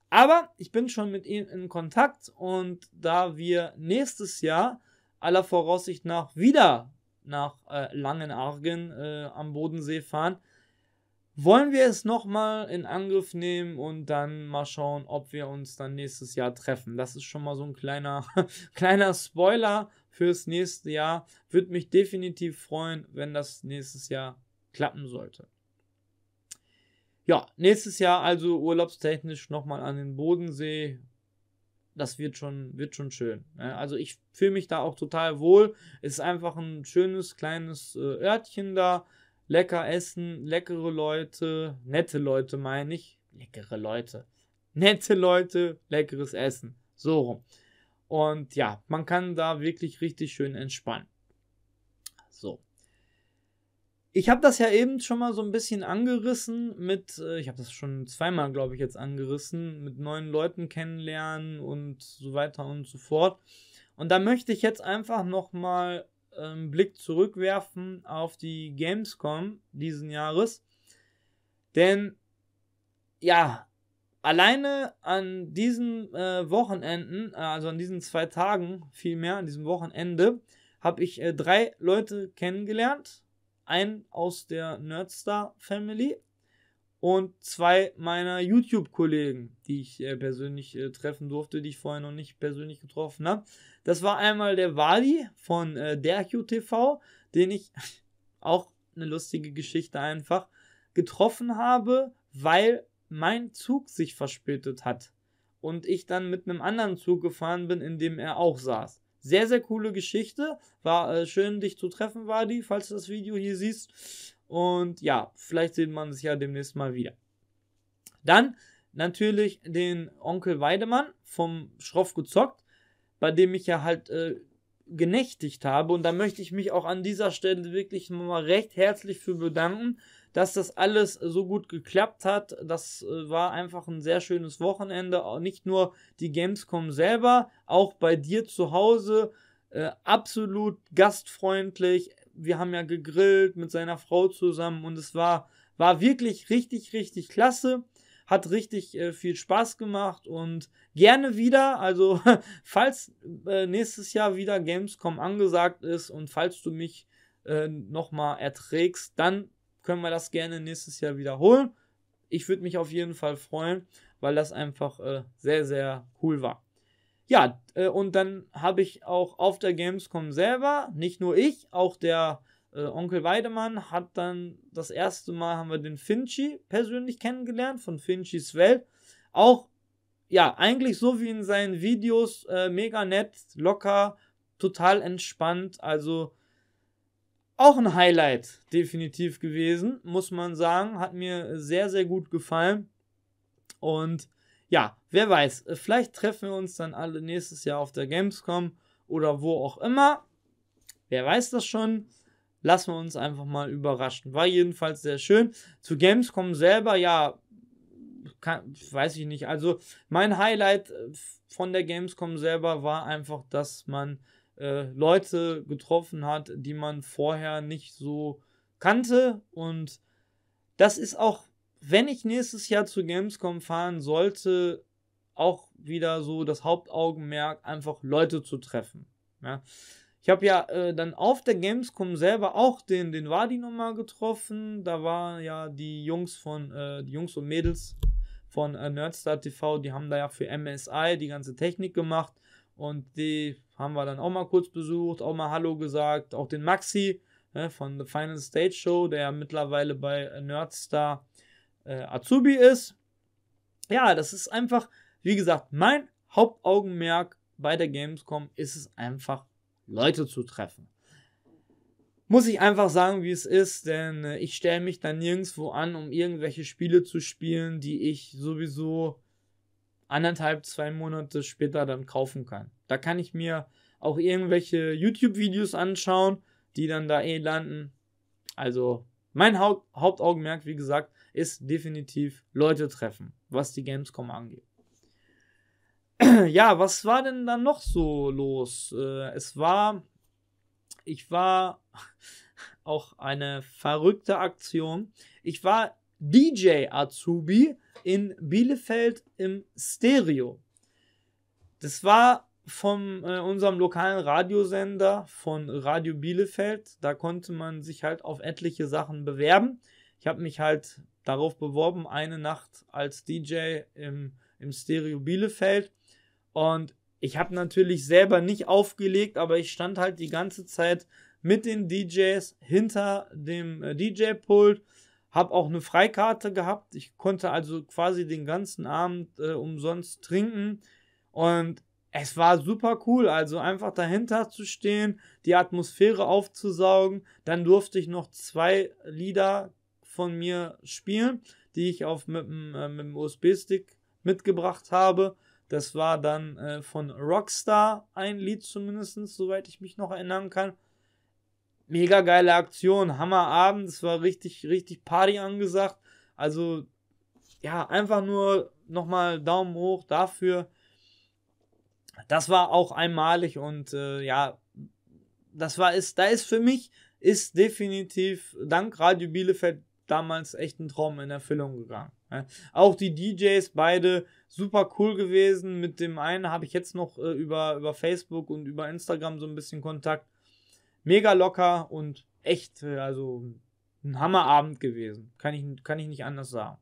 Aber ich bin schon mit ihm in Kontakt und da wir nächstes Jahr aller Voraussicht nach wieder nach äh, Langenargen äh, am Bodensee fahren, wollen wir es nochmal in Angriff nehmen und dann mal schauen, ob wir uns dann nächstes Jahr treffen. Das ist schon mal so ein kleiner, kleiner Spoiler fürs nächste Jahr. Würde mich definitiv freuen, wenn das nächstes Jahr klappen sollte. Ja, nächstes Jahr also urlaubstechnisch nochmal an den Bodensee. Das wird schon, wird schon schön. Ne? Also ich fühle mich da auch total wohl. Es Ist einfach ein schönes kleines äh, Örtchen da lecker essen, leckere Leute, nette Leute meine ich, leckere Leute, nette Leute, leckeres Essen, so rum. Und ja, man kann da wirklich richtig schön entspannen. So. Ich habe das ja eben schon mal so ein bisschen angerissen mit, äh, ich habe das schon zweimal, glaube ich, jetzt angerissen, mit neuen Leuten kennenlernen und so weiter und so fort. Und da möchte ich jetzt einfach nochmal ähm, Blick zurückwerfen auf die Gamescom diesen Jahres. Denn ja, alleine an diesen äh, Wochenenden, äh, also an diesen zwei Tagen vielmehr, an diesem Wochenende, habe ich äh, drei Leute kennengelernt. Einen aus der Nerdstar Family, und zwei meiner YouTube-Kollegen, die ich äh, persönlich äh, treffen durfte, die ich vorher noch nicht persönlich getroffen habe. Das war einmal der Wadi von äh, Derkio den ich auch eine lustige Geschichte einfach getroffen habe, weil mein Zug sich verspätet hat und ich dann mit einem anderen Zug gefahren bin, in dem er auch saß. Sehr, sehr coole Geschichte. War äh, schön, dich zu treffen, Wadi, falls du das Video hier siehst. Und ja, vielleicht sieht man sich ja demnächst mal wieder. Dann natürlich den Onkel Weidemann vom Schroff gezockt, bei dem ich ja halt äh, genächtigt habe. Und da möchte ich mich auch an dieser Stelle wirklich mal recht herzlich für bedanken, dass das alles so gut geklappt hat. Das äh, war einfach ein sehr schönes Wochenende. Nicht nur die Gamescom selber, auch bei dir zu Hause. Äh, absolut gastfreundlich, wir haben ja gegrillt mit seiner Frau zusammen und es war, war wirklich richtig, richtig klasse. Hat richtig äh, viel Spaß gemacht und gerne wieder. Also, falls äh, nächstes Jahr wieder Gamescom angesagt ist und falls du mich äh, nochmal erträgst, dann können wir das gerne nächstes Jahr wiederholen. Ich würde mich auf jeden Fall freuen, weil das einfach äh, sehr, sehr cool war. Ja, äh, und dann habe ich auch auf der Gamescom selber, nicht nur ich, auch der äh, Onkel Weidemann hat dann das erste Mal haben wir den Finchi persönlich kennengelernt von Finchis Welt. Auch ja, eigentlich so wie in seinen Videos, äh, mega nett, locker, total entspannt, also auch ein Highlight definitiv gewesen, muss man sagen, hat mir sehr sehr gut gefallen und ja, wer weiß, äh, vielleicht treffen wir uns dann alle nächstes Jahr auf der Gamescom oder wo auch immer. Wer weiß das schon? Lassen wir uns einfach mal überraschen. War jedenfalls sehr schön. Zu Gamescom selber, ja, kann, weiß ich nicht. Also mein Highlight äh, von der Gamescom selber war einfach, dass man äh, Leute getroffen hat, die man vorher nicht so kannte. Und das ist auch wenn ich nächstes Jahr zu Gamescom fahren sollte, auch wieder so das Hauptaugenmerk, einfach Leute zu treffen. Ja. Ich habe ja äh, dann auf der Gamescom selber auch den, den Wadi nochmal getroffen. Da waren ja die Jungs von, äh, die Jungs und Mädels von äh, Nerdstar TV, die haben da ja für MSI die ganze Technik gemacht. Und die haben wir dann auch mal kurz besucht, auch mal Hallo gesagt. Auch den Maxi ne, von The Final Stage Show, der ja mittlerweile bei äh, Nerdstar äh, Azubi ist. Ja, das ist einfach, wie gesagt, mein Hauptaugenmerk bei der Gamescom ist es einfach, Leute zu treffen. Muss ich einfach sagen, wie es ist, denn äh, ich stelle mich dann nirgendwo an, um irgendwelche Spiele zu spielen, die ich sowieso anderthalb, zwei Monate später dann kaufen kann. Da kann ich mir auch irgendwelche YouTube-Videos anschauen, die dann da eh landen. Also mein Haupt Hauptaugenmerk, wie gesagt, ist definitiv Leute treffen, was die Gamescom angeht. ja, was war denn dann noch so los? Äh, es war, ich war auch eine verrückte Aktion. Ich war DJ Azubi in Bielefeld im Stereo. Das war von äh, unserem lokalen Radiosender von Radio Bielefeld. Da konnte man sich halt auf etliche Sachen bewerben. Ich habe mich halt darauf beworben, eine Nacht als DJ im, im Stereo Bielefeld. Und ich habe natürlich selber nicht aufgelegt, aber ich stand halt die ganze Zeit mit den DJs hinter dem äh, DJ-Pult, habe auch eine Freikarte gehabt. Ich konnte also quasi den ganzen Abend äh, umsonst trinken und es war super cool, also einfach dahinter zu stehen, die Atmosphäre aufzusaugen. Dann durfte ich noch zwei Lieder von mir spielen, die ich auf mit dem, äh, mit dem USB-Stick mitgebracht habe. Das war dann äh, von Rockstar ein Lied zumindest, soweit ich mich noch erinnern kann. Mega geile Aktion, Hammerabend, es war richtig, richtig Party angesagt. Also ja, einfach nur nochmal Daumen hoch dafür. Das war auch einmalig und äh, ja, das war es, da ist für mich ist definitiv dank Radio Bielefeld damals echt ein Traum in Erfüllung gegangen. Ja. Auch die DJs, beide super cool gewesen. Mit dem einen habe ich jetzt noch äh, über, über Facebook und über Instagram so ein bisschen Kontakt. Mega locker und echt, äh, also ein Hammerabend gewesen. Kann ich, kann ich nicht anders sagen.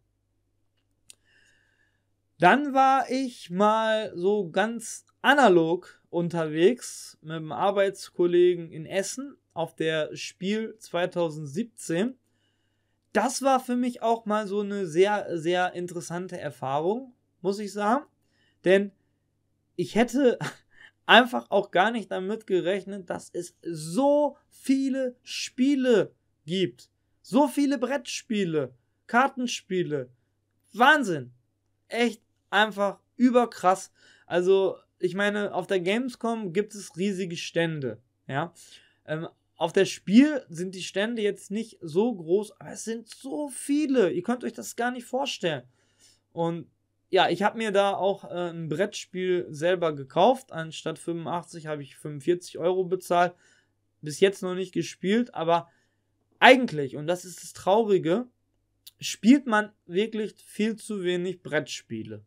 Dann war ich mal so ganz analog unterwegs mit einem Arbeitskollegen in Essen auf der Spiel 2017 das war für mich auch mal so eine sehr, sehr interessante Erfahrung, muss ich sagen. Denn ich hätte einfach auch gar nicht damit gerechnet, dass es so viele Spiele gibt. So viele Brettspiele, Kartenspiele. Wahnsinn. Echt einfach überkrass. Also, ich meine, auf der Gamescom gibt es riesige Stände. Ja. Ähm, auf das Spiel sind die Stände jetzt nicht so groß, aber es sind so viele. Ihr könnt euch das gar nicht vorstellen. Und ja, ich habe mir da auch äh, ein Brettspiel selber gekauft. Anstatt 85 habe ich 45 Euro bezahlt. Bis jetzt noch nicht gespielt, aber eigentlich, und das ist das Traurige, spielt man wirklich viel zu wenig Brettspiele.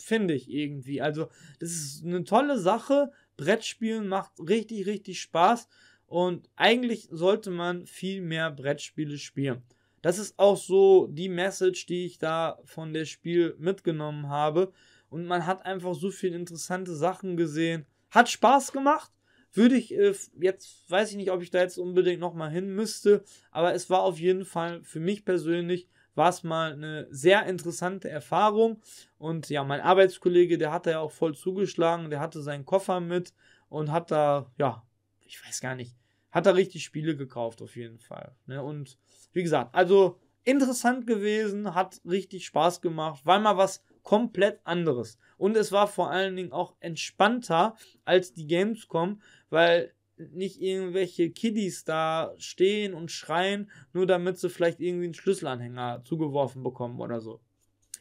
Finde ich irgendwie. Also, das ist eine tolle Sache, Brettspielen macht richtig, richtig Spaß und eigentlich sollte man viel mehr Brettspiele spielen. Das ist auch so die Message, die ich da von der Spiel mitgenommen habe. Und man hat einfach so viele interessante Sachen gesehen. Hat Spaß gemacht. Würde ich äh, jetzt, weiß ich nicht, ob ich da jetzt unbedingt nochmal hin müsste, aber es war auf jeden Fall für mich persönlich war es mal eine sehr interessante Erfahrung. Und ja, mein Arbeitskollege, der hat da ja auch voll zugeschlagen, der hatte seinen Koffer mit und hat da, ja, ich weiß gar nicht, hat da richtig Spiele gekauft auf jeden Fall. Ne? Und wie gesagt, also interessant gewesen, hat richtig Spaß gemacht, war mal was komplett anderes. Und es war vor allen Dingen auch entspannter als die Gamescom, weil nicht irgendwelche Kiddies da stehen und schreien, nur damit sie vielleicht irgendwie einen Schlüsselanhänger zugeworfen bekommen oder so.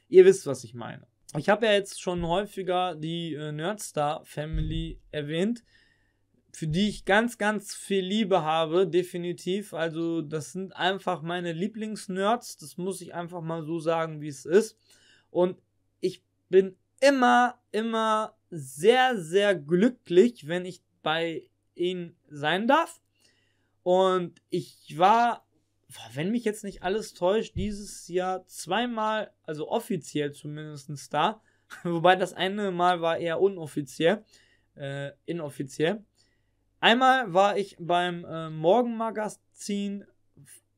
Ihr wisst, was ich meine. Ich habe ja jetzt schon häufiger die äh, Nerdstar Family erwähnt, für die ich ganz, ganz viel Liebe habe, definitiv. Also, das sind einfach meine Lieblingsnerds. Das muss ich einfach mal so sagen, wie es ist. Und ich bin immer, immer sehr, sehr glücklich, wenn ich bei ihn sein darf. Und ich war, wenn mich jetzt nicht alles täuscht, dieses Jahr zweimal, also offiziell zumindest da. Wobei das eine Mal war eher unoffiziell, äh, inoffiziell. Einmal war ich beim äh, Morgenmagazin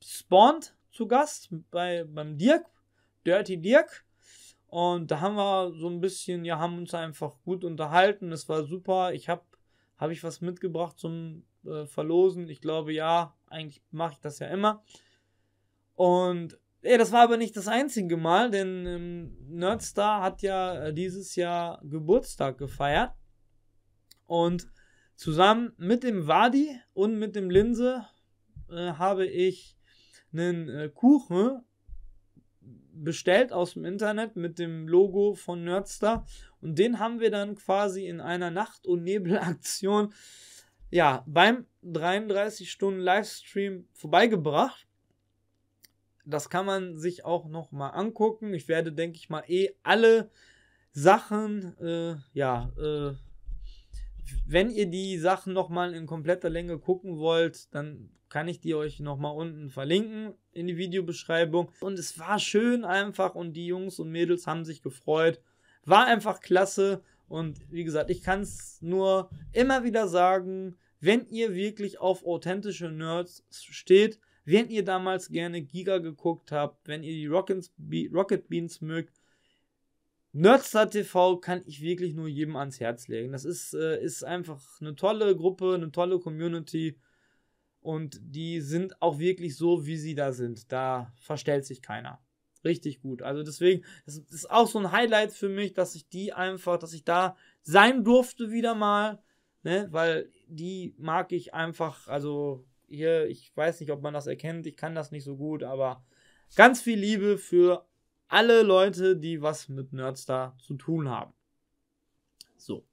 Spawned zu Gast, bei, beim Dirk, Dirty Dirk. Und da haben wir so ein bisschen, ja, haben uns einfach gut unterhalten. Es war super. Ich habe habe ich was mitgebracht zum äh, Verlosen? Ich glaube ja, eigentlich mache ich das ja immer. Und ey, das war aber nicht das einzige Mal, denn ähm, Nerdstar hat ja äh, dieses Jahr Geburtstag gefeiert. Und zusammen mit dem Wadi und mit dem Linse äh, habe ich einen äh, Kuchen bestellt aus dem Internet mit dem Logo von Nerdstar und den haben wir dann quasi in einer Nacht- und Nebelaktion ja, beim 33 Stunden Livestream vorbeigebracht. Das kann man sich auch noch mal angucken. Ich werde, denke ich mal, eh alle Sachen, äh, ja, äh, wenn ihr die Sachen noch mal in kompletter Länge gucken wollt, dann kann ich die euch nochmal unten verlinken in die Videobeschreibung. Und es war schön einfach und die Jungs und Mädels haben sich gefreut. War einfach klasse. Und wie gesagt, ich kann es nur immer wieder sagen, wenn ihr wirklich auf authentische Nerds steht, wenn ihr damals gerne Giga geguckt habt, wenn ihr die Rocket Beans mögt, Nerdstar TV kann ich wirklich nur jedem ans Herz legen. Das ist, äh, ist einfach eine tolle Gruppe, eine tolle Community. Und die sind auch wirklich so, wie sie da sind. Da verstellt sich keiner. Richtig gut. Also deswegen, das ist auch so ein Highlight für mich, dass ich die einfach, dass ich da sein durfte wieder mal. Ne? Weil die mag ich einfach, also hier, ich weiß nicht, ob man das erkennt, ich kann das nicht so gut, aber ganz viel Liebe für alle Leute, die was mit Nerdstar zu tun haben. So.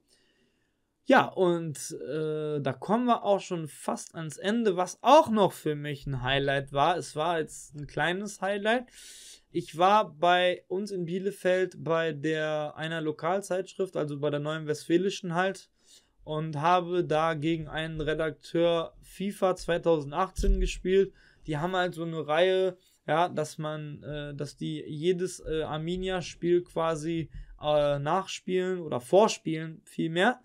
Ja, und äh, da kommen wir auch schon fast ans Ende, was auch noch für mich ein Highlight war. Es war jetzt ein kleines Highlight. Ich war bei uns in Bielefeld bei der einer Lokalzeitschrift, also bei der Neuen Westfälischen halt, und habe da gegen einen Redakteur FIFA 2018 gespielt. Die haben halt so eine Reihe, ja, dass man, äh, dass die jedes äh, Arminia-Spiel quasi äh, nachspielen oder vorspielen vielmehr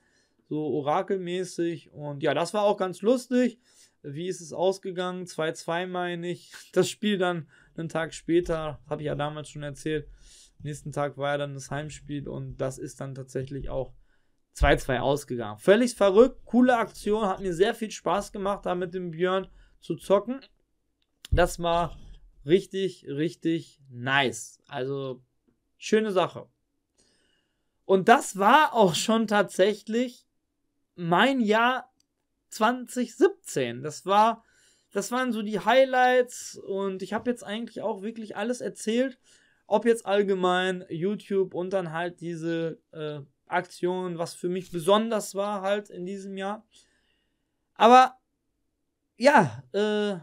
so orakelmäßig. Und ja, das war auch ganz lustig. Wie ist es ausgegangen? 2-2 meine ich. Das Spiel dann einen Tag später, habe ich ja damals schon erzählt. Nächsten Tag war ja dann das Heimspiel und das ist dann tatsächlich auch 2-2 ausgegangen. Völlig verrückt, coole Aktion, hat mir sehr viel Spaß gemacht, da mit dem Björn zu zocken. Das war richtig, richtig nice. Also schöne Sache. Und das war auch schon tatsächlich mein Jahr 2017. Das war, das waren so die Highlights und ich habe jetzt eigentlich auch wirklich alles erzählt, ob jetzt allgemein YouTube und dann halt diese äh, Aktion, was für mich besonders war halt in diesem Jahr. Aber ja, äh,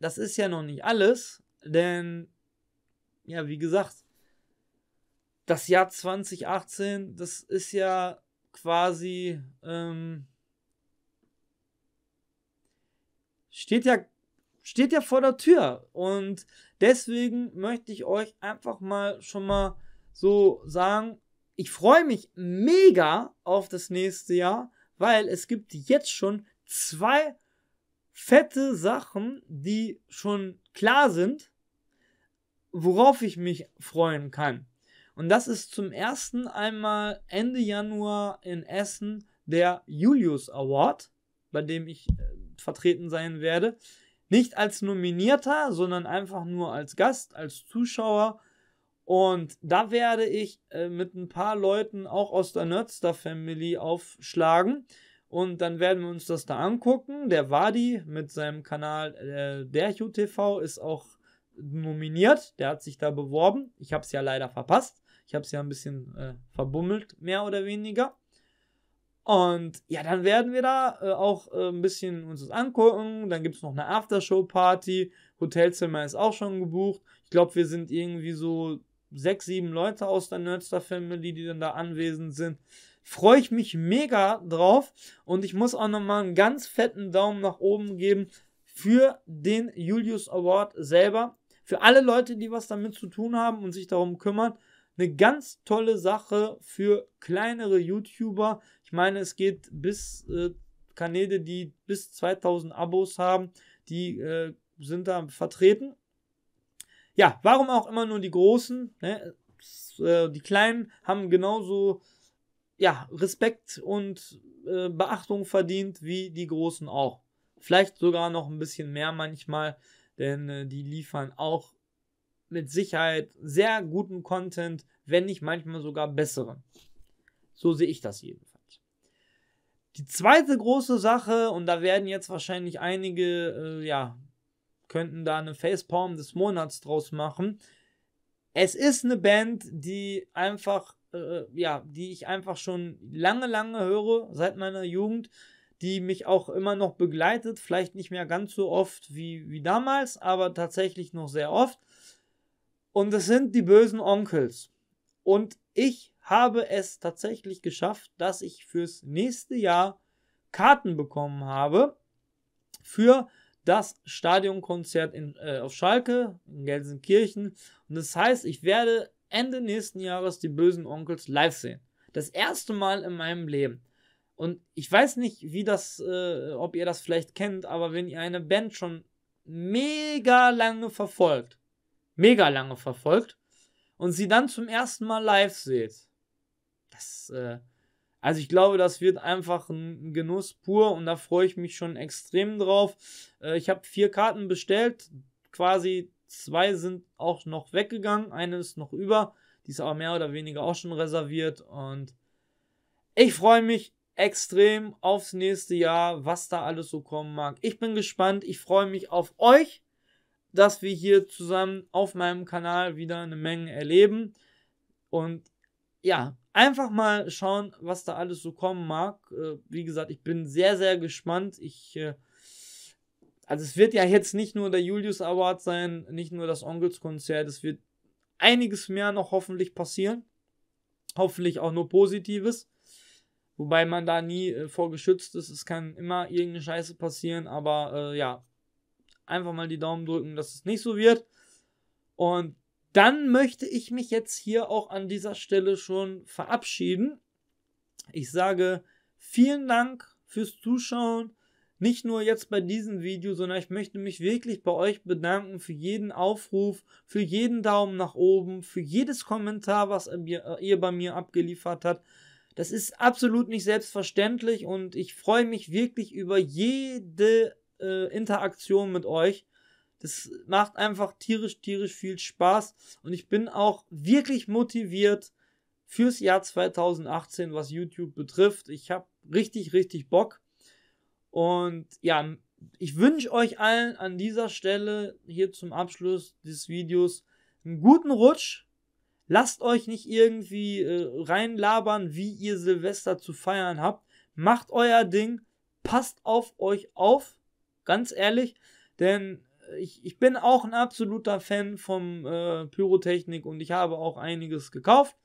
das ist ja noch nicht alles, denn ja, wie gesagt, das Jahr 2018, das ist ja quasi ähm, steht ja steht ja vor der Tür und deswegen möchte ich euch einfach mal schon mal so sagen, ich freue mich mega auf das nächste Jahr, weil es gibt jetzt schon zwei fette Sachen, die schon klar sind, worauf ich mich freuen kann. Und das ist zum ersten einmal Ende Januar in Essen der Julius Award, bei dem ich äh, vertreten sein werde. Nicht als Nominierter, sondern einfach nur als Gast, als Zuschauer. Und da werde ich äh, mit ein paar Leuten auch aus der Nerdster Family aufschlagen. Und dann werden wir uns das da angucken. Der Wadi mit seinem Kanal äh, der ist auch nominiert. Der hat sich da beworben. Ich habe es ja leider verpasst. Ich habe es ja ein bisschen äh, verbummelt, mehr oder weniger. Und ja, dann werden wir da äh, auch äh, ein bisschen uns das angucken. Dann gibt es noch eine Aftershow-Party. Hotelzimmer ist auch schon gebucht. Ich glaube, wir sind irgendwie so sechs, sieben Leute aus der Nerdster Family, die dann da anwesend sind. Freue ich mich mega drauf. Und ich muss auch nochmal einen ganz fetten Daumen nach oben geben für den Julius Award selber. Für alle Leute, die was damit zu tun haben und sich darum kümmern eine ganz tolle Sache für kleinere YouTuber. Ich meine, es geht bis äh, Kanäle, die bis 2000 Abos haben, die äh, sind da vertreten. Ja, warum auch immer nur die Großen? Ne? Äh, die Kleinen haben genauso ja, Respekt und äh, Beachtung verdient wie die Großen auch. Vielleicht sogar noch ein bisschen mehr manchmal, denn äh, die liefern auch mit Sicherheit sehr guten Content, wenn nicht manchmal sogar besseren. So sehe ich das jedenfalls. Die zweite große Sache, und da werden jetzt wahrscheinlich einige, äh, ja, könnten da eine Facepalm des Monats draus machen. Es ist eine Band, die einfach, äh, ja, die ich einfach schon lange, lange höre, seit meiner Jugend die mich auch immer noch begleitet. Vielleicht nicht mehr ganz so oft wie, wie damals, aber tatsächlich noch sehr oft. Und das sind die bösen Onkels. Und ich habe es tatsächlich geschafft, dass ich fürs nächste Jahr Karten bekommen habe für das Stadionkonzert in, äh, auf Schalke in Gelsenkirchen. Und das heißt, ich werde Ende nächsten Jahres die bösen Onkels live sehen. Das erste Mal in meinem Leben. Und ich weiß nicht, wie das, äh, ob ihr das vielleicht kennt, aber wenn ihr eine Band schon mega lange verfolgt, mega lange verfolgt und sie dann zum ersten Mal live seht. Das, äh, also ich glaube, das wird einfach ein Genuss pur und da freue ich mich schon extrem drauf. Äh, ich habe vier Karten bestellt, quasi zwei sind auch noch weggegangen, eine ist noch über, die ist aber mehr oder weniger auch schon reserviert und ich freue mich extrem aufs nächste Jahr, was da alles so kommen mag. Ich bin gespannt, ich freue mich auf euch dass wir hier zusammen auf meinem Kanal wieder eine Menge erleben. Und ja, einfach mal schauen, was da alles so kommen mag. Äh, wie gesagt, ich bin sehr, sehr gespannt. Ich, äh, also es wird ja jetzt nicht nur der Julius Award sein, nicht nur das Onkelskonzert, es wird einiges mehr noch hoffentlich passieren. Hoffentlich auch nur Positives. Wobei man da nie äh, vorgeschützt ist. Es kann immer irgendeine Scheiße passieren, aber äh, ja, einfach mal die Daumen drücken, dass es nicht so wird. Und dann möchte ich mich jetzt hier auch an dieser Stelle schon verabschieden. Ich sage vielen Dank fürs Zuschauen. Nicht nur jetzt bei diesem Video, sondern ich möchte mich wirklich bei euch bedanken für jeden Aufruf, für jeden Daumen nach oben, für jedes Kommentar, was äh, ihr bei mir abgeliefert habt. Das ist absolut nicht selbstverständlich und ich freue mich wirklich über jede äh, Interaktion mit euch. Das macht einfach tierisch, tierisch viel Spaß und ich bin auch wirklich motiviert fürs Jahr 2018, was YouTube betrifft. Ich habe richtig, richtig Bock. Und ja, ich wünsche euch allen an dieser Stelle hier zum Abschluss des Videos einen guten Rutsch. Lasst euch nicht irgendwie äh, reinlabern, wie ihr Silvester zu feiern habt. Macht euer Ding. Passt auf euch auf. Ganz ehrlich, denn äh, ich, ich bin auch ein absoluter Fan von äh, Pyrotechnik und ich habe auch einiges gekauft.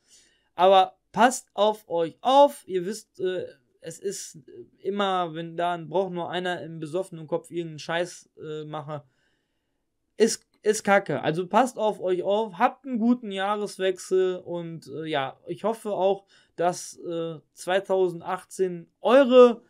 Aber passt auf euch auf. Ihr wisst, äh, es ist äh, immer, wenn da ein, braucht nur einer im besoffenen Kopf irgendeinen Scheiß äh, mache, ist, ist kacke. Also passt auf euch auf, habt einen guten Jahreswechsel und äh, ja, ich hoffe auch, dass äh, 2018 eure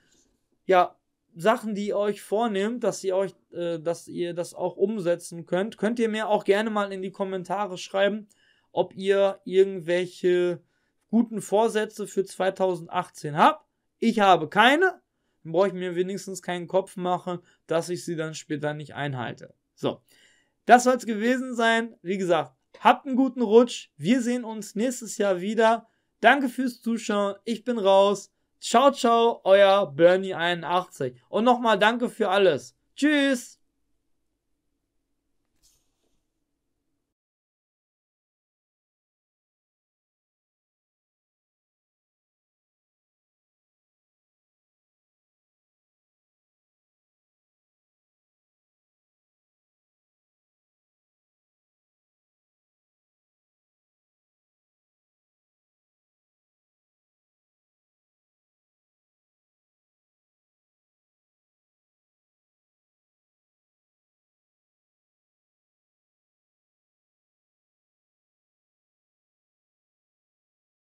ja, Sachen, die ihr euch vornehmt, dass ihr euch, äh, dass ihr das auch umsetzen könnt, könnt ihr mir auch gerne mal in die Kommentare schreiben, ob ihr irgendwelche guten Vorsätze für 2018 habt. Ich habe keine. Dann brauche ich mir wenigstens keinen Kopf machen, dass ich sie dann später nicht einhalte. So. Das soll es gewesen sein. Wie gesagt, habt einen guten Rutsch. Wir sehen uns nächstes Jahr wieder. Danke fürs Zuschauen. Ich bin raus. Ciao, ciao, euer Bernie81. Und nochmal danke für alles. Tschüss.